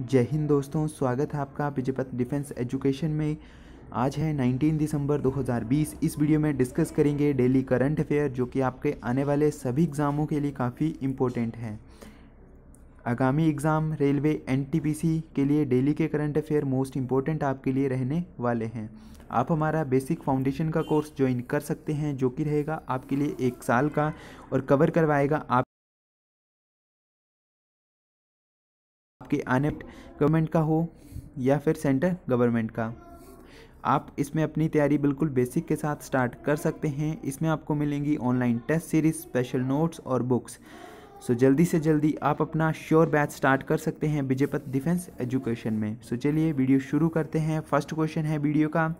जय हिंद दोस्तों स्वागत है आपका विजयपथ डिफेंस एजुकेशन में आज है 19 दिसंबर 2020 इस वीडियो में डिस्कस करेंगे डेली करंट अफेयर जो कि आपके आने वाले सभी एग्ज़ामों के लिए काफ़ी इम्पोर्टेंट है आगामी एग्ज़ाम रेलवे एन के लिए डेली के करंट अफेयर मोस्ट इम्पोर्टेंट आपके लिए रहने वाले हैं आप हमारा बेसिक फाउंडेशन का कोर्स ज्वाइन कर सकते हैं जो कि रहेगा आपके लिए एक साल का और कवर करवाएगा आप आपकी अनेप्ट गवर्नमेंट का हो या फिर सेंटर गवर्नमेंट का आप इसमें अपनी तैयारी बिल्कुल बेसिक के साथ स्टार्ट कर सकते हैं इसमें आपको मिलेंगी online test series special notes और बुक्स सो so, जल्दी से जल्दी आप अपना श्योर बैच स्टार्ट कर सकते हैं विजयपत डिफेंस एजुकेशन में सो so, चलिए वीडियो शुरू करते हैं फर्स्ट क्वेश्चन है वीडियो का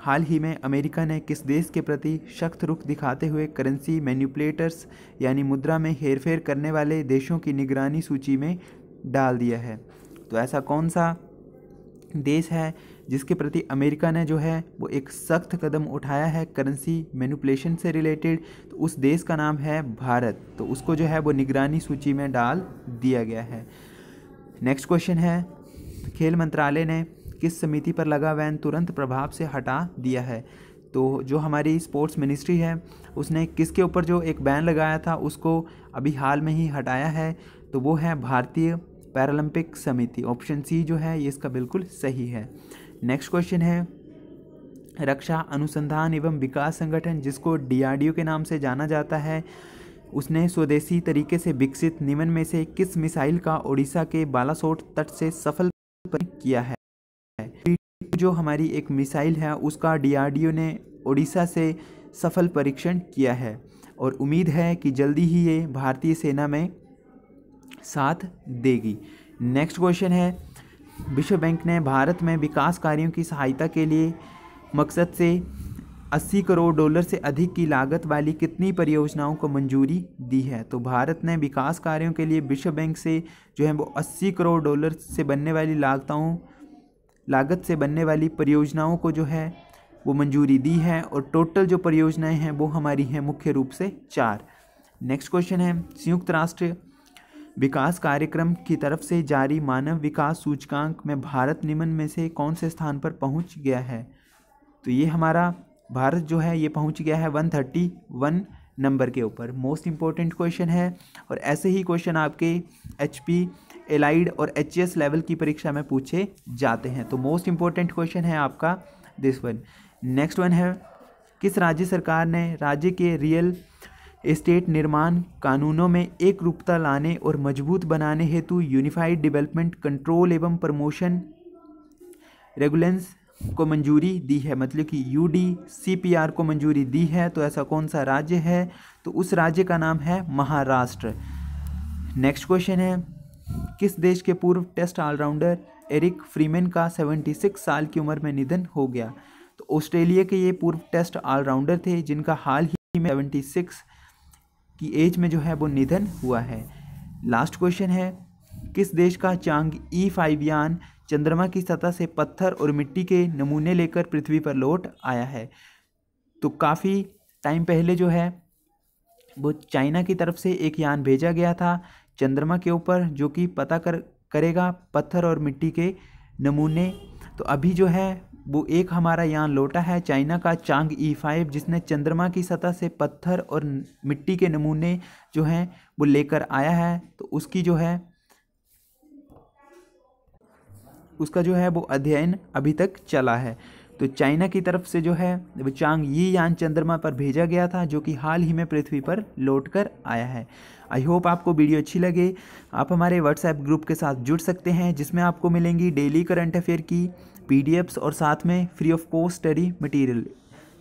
हाल ही में अमेरिका ने किस देश के प्रति सख्त रुख दिखाते हुए करेंसी मैन्यूपलेटर्स यानी मुद्रा में हेरफेर करने वाले देशों की निगरानी सूची में डाल दिया है तो ऐसा कौन सा देश है जिसके प्रति अमेरिका ने जो है वो एक सख्त कदम उठाया है करेंसी मैनुपलेशन से रिलेटेड तो उस देश का नाम है भारत तो उसको जो है वो निगरानी सूची में डाल दिया गया है नेक्स्ट क्वेश्चन है खेल मंत्रालय ने किस समिति पर लगा बैन तुरंत प्रभाव से हटा दिया है तो जो हमारी स्पोर्ट्स मिनिस्ट्री है उसने किसके ऊपर जो एक बैन लगाया था उसको अभी हाल में ही हटाया है तो वो है भारतीय पैरालंपिक समिति ऑप्शन सी जो है ये इसका बिल्कुल सही है नेक्स्ट क्वेश्चन है रक्षा अनुसंधान एवं विकास संगठन जिसको डी के नाम से जाना जाता है उसने स्वदेशी तरीके से विकसित निमन में से किस मिसाइल का ओडिशा के बालासोट तट से सफल किया है जो हमारी एक मिसाइल है उसका डी ने ओडिशा से सफल परीक्षण किया है और उम्मीद है कि जल्दी ही ये भारतीय सेना में साथ देगी नेक्स्ट क्वेश्चन है विश्व बैंक ने भारत में विकास कार्यों की सहायता के लिए मकसद से 80 करोड़ डॉलर से अधिक की लागत वाली कितनी परियोजनाओं को मंजूरी दी है तो भारत ने विकास कार्यों के लिए विश्व बैंक से जो है वो 80 करोड़ डॉलर से बनने वाली लागताओं लागत से बनने वाली परियोजनाओं को जो है वो मंजूरी दी है और टोटल जो परियोजनाएं हैं वो हमारी हैं मुख्य रूप से चार नेक्स्ट क्वेश्चन है संयुक्त राष्ट्र विकास कार्यक्रम की तरफ से जारी मानव विकास सूचकांक में भारत निम्न में से कौन से स्थान पर पहुंच गया है तो ये हमारा भारत जो है ये पहुंच गया है वन थर्टी वन नंबर के ऊपर मोस्ट इम्पॉर्टेंट क्वेश्चन है और ऐसे ही क्वेश्चन आपके एच पी एलाइड और एच लेवल की परीक्षा में पूछे जाते हैं तो मोस्ट इम्पॉर्टेंट क्वेश्चन है आपका दिस वन नेक्स्ट वन है किस राज्य सरकार ने राज्य के रियल स्टेट निर्माण कानूनों में एक रूपता लाने और मजबूत बनाने हेतु यूनिफाइड डेवलपमेंट कंट्रोल एवं प्रमोशन रेगुलेंस को मंजूरी दी है मतलब कि U D C P R को मंजूरी दी है तो ऐसा कौन सा राज्य है तो उस राज्य का नाम है महाराष्ट्र नेक्स्ट क्वेश्चन है किस देश के पूर्व टेस्ट ऑलराउंडर एरिक फ्रीमैन का 76 साल की उम्र में निधन हो गया तो ऑस्ट्रेलिया के ये पूर्व टेस्ट ऑलराउंडर थे जिनका हाल ही में 76 की एज में जो है वो निधन हुआ है लास्ट क्वेश्चन है किस देश का चांग ई फाइव यान चंद्रमा की सतह से पत्थर और मिट्टी के नमूने लेकर पृथ्वी पर लौट आया है तो काफ़ी टाइम पहले जो है वो चाइना की तरफ से एक यान भेजा गया था चंद्रमा के ऊपर जो कि पता कर करेगा पत्थर और मिट्टी के नमूने तो अभी जो है वो एक हमारा यहाँ लोटा है चाइना का चांग ई फाइव जिसने चंद्रमा की सतह से पत्थर और मिट्टी के नमूने जो हैं वो लेकर आया है तो उसकी जो है उसका जो है वो अध्ययन अभी तक चला है तो चाइना की तरफ से जो है वो चांग यी यान चंद्रमा पर भेजा गया था जो कि हाल ही में पृथ्वी पर लौट कर आया है आई होप आपको वीडियो अच्छी लगे आप हमारे व्हाट्सएप ग्रुप के साथ जुड़ सकते हैं जिसमें आपको मिलेंगी डेली करंट अफेयर की पी और साथ में free of cost study material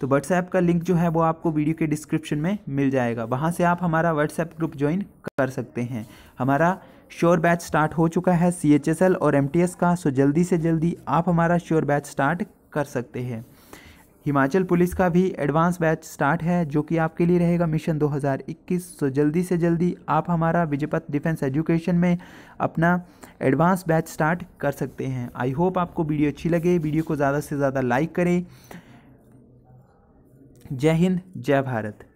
तो व्हाट्सएप का लिंक जो है वो आपको वीडियो के डिस्क्रिप्शन में मिल जाएगा वहाँ से आप हमारा व्हाट्सएप ग्रुप ज्वाइन कर सकते हैं हमारा श्योर बैच स्टार्ट हो चुका है सी और एम का सो जल्दी से जल्दी आप हमारा श्योर बैच स्टार्ट कर सकते हैं हिमाचल पुलिस का भी एडवांस बैच स्टार्ट है जो कि आपके लिए रहेगा मिशन 2021 सो जल्दी से जल्दी आप हमारा विजयपथ डिफेंस एजुकेशन में अपना एडवांस बैच स्टार्ट कर सकते हैं आई होप आपको वीडियो अच्छी लगे वीडियो को ज़्यादा से ज़्यादा लाइक करें जय हिंद जय भारत